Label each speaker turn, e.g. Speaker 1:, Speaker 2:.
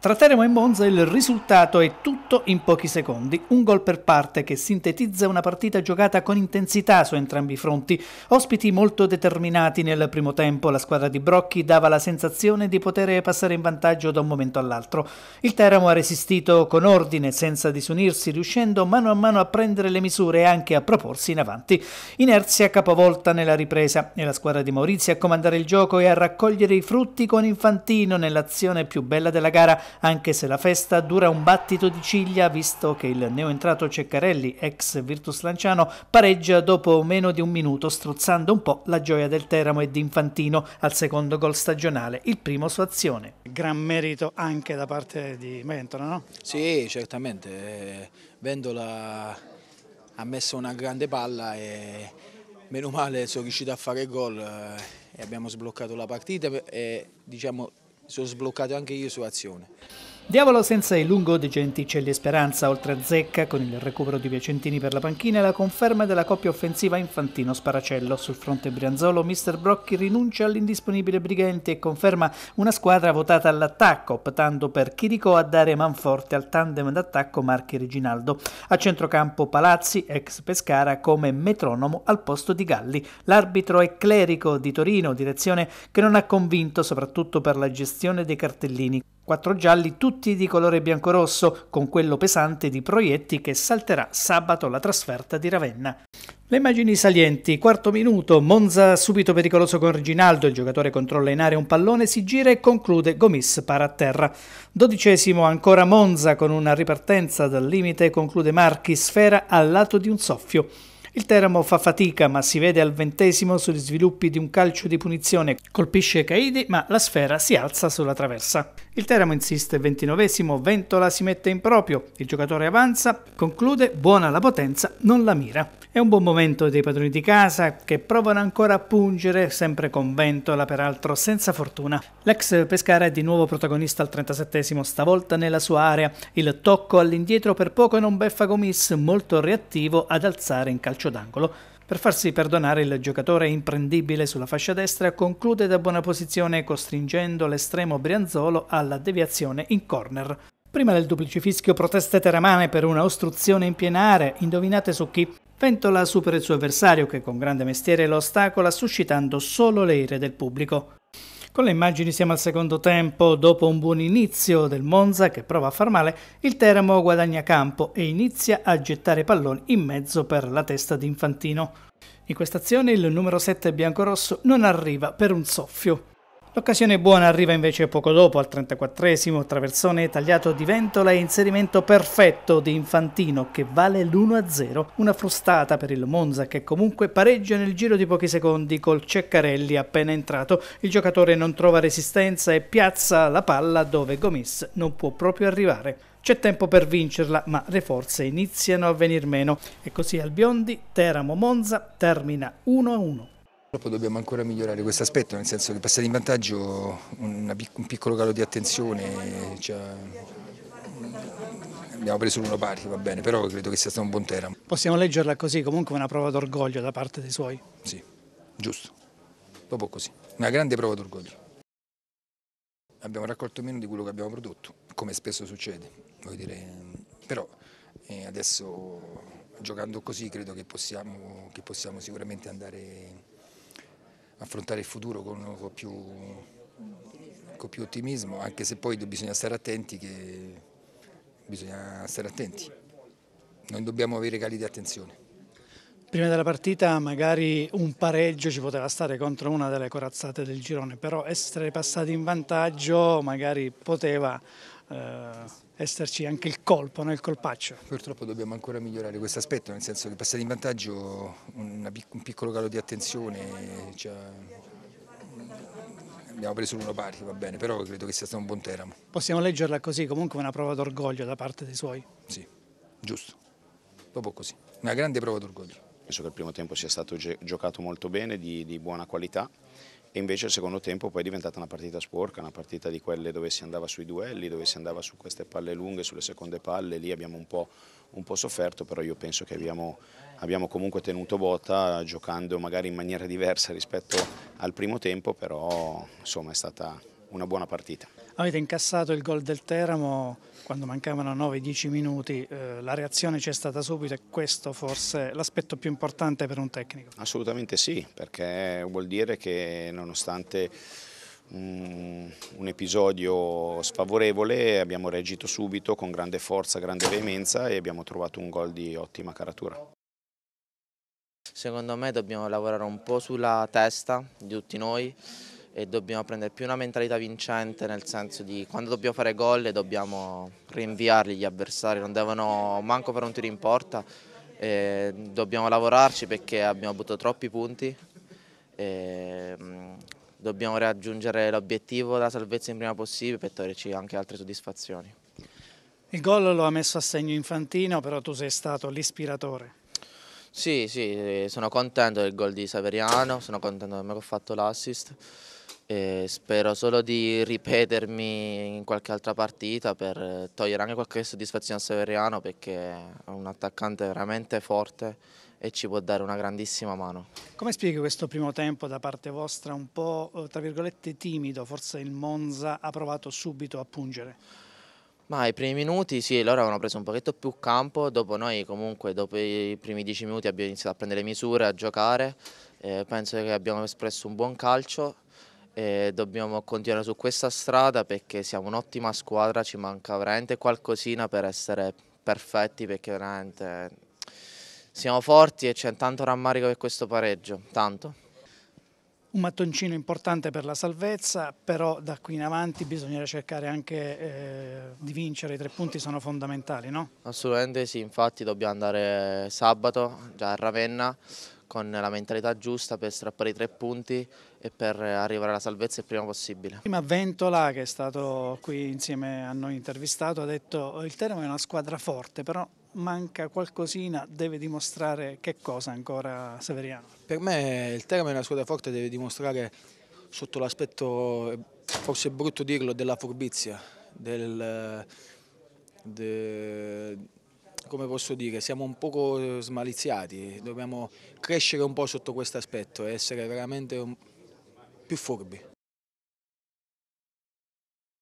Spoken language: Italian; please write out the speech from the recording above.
Speaker 1: Tra Teramo e Monza il risultato è tutto in pochi secondi, un gol per parte che sintetizza una partita giocata con intensità su entrambi i fronti, ospiti molto determinati nel primo tempo, la squadra di Brocchi dava la sensazione di poter passare in vantaggio da un momento all'altro. Il Teramo ha resistito con ordine, senza disunirsi, riuscendo mano a mano a prendere le misure e anche a proporsi in avanti. Inerzia capovolta nella ripresa e la squadra di Maurizio a comandare il gioco e a raccogliere i frutti con Infantino nell'azione più bella della gara anche se la festa dura un battito di ciglia, visto che il neoentrato Ceccarelli, ex Virtus Lanciano, pareggia dopo meno di un minuto, strozzando un po' la gioia del Teramo e di Infantino al secondo gol stagionale, il primo su azione. Gran merito anche da parte di Ventola, no?
Speaker 2: Sì, certamente. Eh, Ventola ha messo una grande palla e meno male sono riuscito a fare gol eh, e abbiamo sbloccato la partita e diciamo sono sbloccato anche io su azione.
Speaker 1: Diavolo senza il lungo De Genticelli e Speranza, oltre a Zecca con il recupero di Piacentini per la panchina e la conferma della coppia offensiva Infantino-Sparacello. Sul fronte Brianzolo, Mr. Brocchi rinuncia all'indisponibile Brighenti e conferma una squadra votata all'attacco, optando per Chirico a dare manforte al tandem d'attacco Marchi-Reginaldo. A centrocampo Palazzi, ex Pescara, come metronomo al posto di Galli. L'arbitro è Clerico di Torino, direzione che non ha convinto soprattutto per la gestione dei cartellini. Quattro gialli tutti di colore bianco-rosso, con quello pesante di Proietti che salterà sabato la trasferta di Ravenna. Le immagini salienti, quarto minuto, Monza subito pericoloso con Reginaldo, il giocatore controlla in area un pallone, si gira e conclude, Gomis para a terra. Dodicesimo ancora Monza con una ripartenza dal limite, conclude Marchi, sfera al lato di un soffio. Il Teramo fa fatica ma si vede al ventesimo sugli sviluppi di un calcio di punizione, colpisce Caidi ma la sfera si alza sulla traversa. Il Teramo insiste, 29esimo, Ventola si mette in proprio, il giocatore avanza, conclude, buona la potenza, non la mira. È un buon momento dei padroni di casa che provano ancora a pungere, sempre con Ventola peraltro senza fortuna. L'ex Pescara è di nuovo protagonista al 37esimo, stavolta nella sua area. Il tocco all'indietro per poco e non beffa Gomis, molto reattivo ad alzare in calcio d'angolo. Per farsi perdonare il giocatore imprendibile sulla fascia destra conclude da buona posizione costringendo l'estremo Brianzolo alla deviazione in corner. Prima del duplice fischio proteste teramane per una ostruzione in pienare, indovinate su chi? Ventola supera il suo avversario che con grande mestiere lo ostacola suscitando solo le ire del pubblico. Con le immagini siamo al secondo tempo, dopo un buon inizio del Monza che prova a far male, il Teramo guadagna campo e inizia a gettare palloni in mezzo per la testa di Infantino. In questa azione il numero 7 biancorosso non arriva per un soffio. L'occasione buona arriva invece poco dopo, al 34esimo, traversone tagliato di Ventola e inserimento perfetto di Infantino che vale l'1-0, una frustata per il Monza che comunque pareggia nel giro di pochi secondi col Ceccarelli appena entrato. Il giocatore non trova resistenza e piazza la palla dove Gomis non può proprio arrivare. C'è tempo per vincerla, ma le forze iniziano a venir meno e così al Biondi Teramo Monza termina 1-1.
Speaker 3: Purtroppo dobbiamo ancora migliorare questo aspetto, nel senso che passare in vantaggio un piccolo calo di attenzione, cioè, abbiamo preso l'uno pari, va bene, però credo che sia stato un buon teramo.
Speaker 1: Possiamo leggerla così, comunque una prova d'orgoglio da parte dei suoi?
Speaker 3: Sì, giusto, dopo così, una grande prova d'orgoglio. Abbiamo raccolto meno di quello che abbiamo prodotto, come spesso succede, dire, però eh, adesso giocando così credo che possiamo, che possiamo sicuramente andare affrontare il futuro con, con, più, con più ottimismo, anche se poi bisogna stare attenti che bisogna stare attenti, non dobbiamo avere cali di attenzione.
Speaker 1: Prima della partita magari un pareggio ci poteva stare contro una delle corazzate del girone, però essere passati in vantaggio magari
Speaker 3: poteva eh, esserci anche il colpo, no? il colpaccio. Purtroppo dobbiamo ancora migliorare questo aspetto, nel senso che passare in vantaggio un, un piccolo calo di attenzione, cioè, abbiamo preso l'uno pari, va bene, però credo che sia stato un buon Teramo.
Speaker 1: Possiamo leggerla così, comunque una prova d'orgoglio da parte dei suoi? Sì,
Speaker 3: giusto, proprio così, una grande prova d'orgoglio. Penso che il primo tempo sia stato giocato molto bene, di,
Speaker 1: di buona qualità e invece il secondo tempo poi è diventata una partita sporca, una partita di quelle dove si andava sui duelli, dove si andava su queste palle lunghe, sulle seconde palle, lì abbiamo un po', un po sofferto, però io penso che abbiamo, abbiamo, comunque tenuto botta giocando magari in maniera diversa rispetto al primo tempo, però insomma è stata una buona partita. Avete incassato il gol del Teramo quando mancavano 9-10 minuti, eh, la reazione c'è stata subito e questo forse è l'aspetto più importante per un tecnico. Assolutamente sì, perché vuol dire che nonostante um, un episodio sfavorevole abbiamo reagito subito con grande forza, grande veemenza e abbiamo trovato un gol di ottima caratura.
Speaker 2: Secondo me dobbiamo lavorare un po' sulla testa di tutti noi, e dobbiamo prendere più una mentalità vincente nel senso di quando dobbiamo fare gol dobbiamo rinviarli gli avversari, non devono manco fare un tiro in porta, e dobbiamo lavorarci perché abbiamo avuto troppi punti, e mm, dobbiamo raggiungere l'obiettivo della salvezza in prima possibile per toglierci anche altre soddisfazioni.
Speaker 1: Il gol lo ha messo a segno Infantino, però tu sei stato l'ispiratore.
Speaker 2: Sì, sì, sono contento del gol di Saveriano, sono contento di me che ho fatto l'assist. E spero solo di ripetermi in qualche altra partita per togliere anche qualche soddisfazione a Severiano perché è un attaccante veramente forte e ci può dare una grandissima mano.
Speaker 1: Come spieghi questo primo tempo da parte vostra un po' eh, tra virgolette timido, forse il Monza ha provato subito a pungere?
Speaker 2: Ma i primi minuti sì, loro avevano preso un pochetto più campo, dopo noi comunque dopo i primi dieci minuti abbiamo iniziato a prendere misure, a giocare, eh, penso che abbiamo espresso un buon calcio e dobbiamo continuare su questa strada perché siamo un'ottima squadra, ci manca veramente qualcosina per essere perfetti perché veramente siamo forti e c'è tanto rammarico per questo pareggio, tanto.
Speaker 1: Un mattoncino importante per la salvezza, però da qui in avanti bisognerà cercare anche eh, di vincere, i tre punti sono fondamentali, no?
Speaker 2: Assolutamente sì, infatti dobbiamo andare sabato già a Ravenna con la mentalità giusta per strappare i tre punti e per arrivare alla salvezza il prima possibile.
Speaker 1: Prima Ventola che è stato qui insieme a noi intervistato ha detto oh, il Teramo è una squadra forte però manca qualcosina, deve dimostrare che cosa ancora Severiano?
Speaker 2: Per me il Teramo è una squadra forte, deve dimostrare sotto l'aspetto, forse è brutto dirlo, della furbizia, del, de, come posso dire, siamo un poco smaliziati, dobbiamo crescere un po' sotto questo aspetto, essere veramente un pifogo foggy.